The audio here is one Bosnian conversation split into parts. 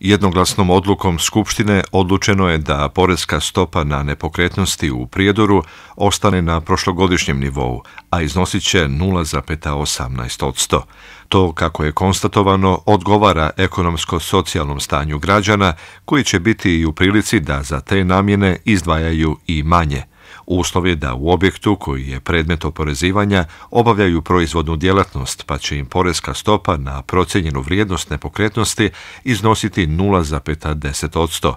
Jednoglasnom odlukom Skupštine odlučeno je da porezka stopa na nepokretnosti u Prijedoru ostane na prošlogodišnjem nivou, a iznosit će 0,18%. To, kako je konstatovano, odgovara ekonomsko-socijalnom stanju građana koji će biti i u prilici da za te namjene izdvajaju i manje – Uslov je da u objektu koji je predmet oporezivanja obavljaju proizvodnu djelatnost, pa će im porezka stopa na procjenjenu vrijednost nepokretnosti iznositi 0,10%.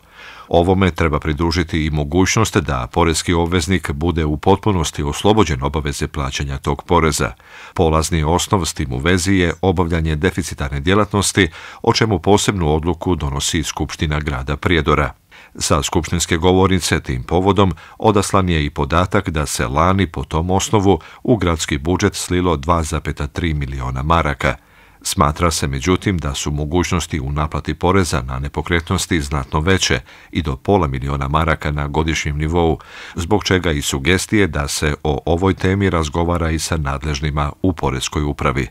Ovome treba pridružiti i mogućnost da porezki obveznik bude u potpunosti oslobođen obaveze plaćanja tog poreza. Polazni osnov s tim u vezi je obavljanje deficitarne djelatnosti, o čemu posebnu odluku donosi Skupština grada Prijedora. Sa skupštinske govornice tim povodom odaslan je i podatak da se lani po tom osnovu u gradski budžet slilo 2,3 miliona maraka. Smatra se međutim da su mogućnosti u naplati poreza na nepokretnosti znatno veće i do pola miliona maraka na godišnjem nivou, zbog čega i sugestije da se o ovoj temi razgovara i sa nadležnima u Poreskoj upravi.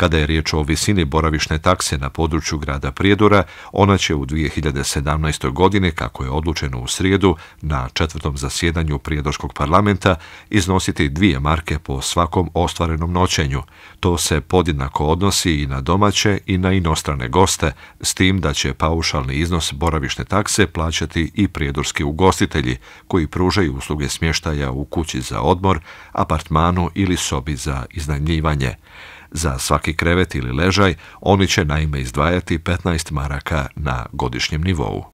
Kada je riječ o visini boravišne takse na području grada Prijedora, ona će u 2017. godine, kako je odlučeno u srijedu, na četvrtom zasjedanju Prijedorskog parlamenta, iznositi dvije marke po svakom ostvarenom noćenju. To se podjednako odnosi i na domaće i na inostrane goste, s tim da će paušalni iznos boravišne takse plaćati i prijedorski ugostitelji, koji pružaju usluge smještaja u kući za odmor, apartmanu ili sobi za iznajmljivanje. Za svaki krevet ili ležaj oni će naime izdvajati 15 maraka na godišnjem nivou.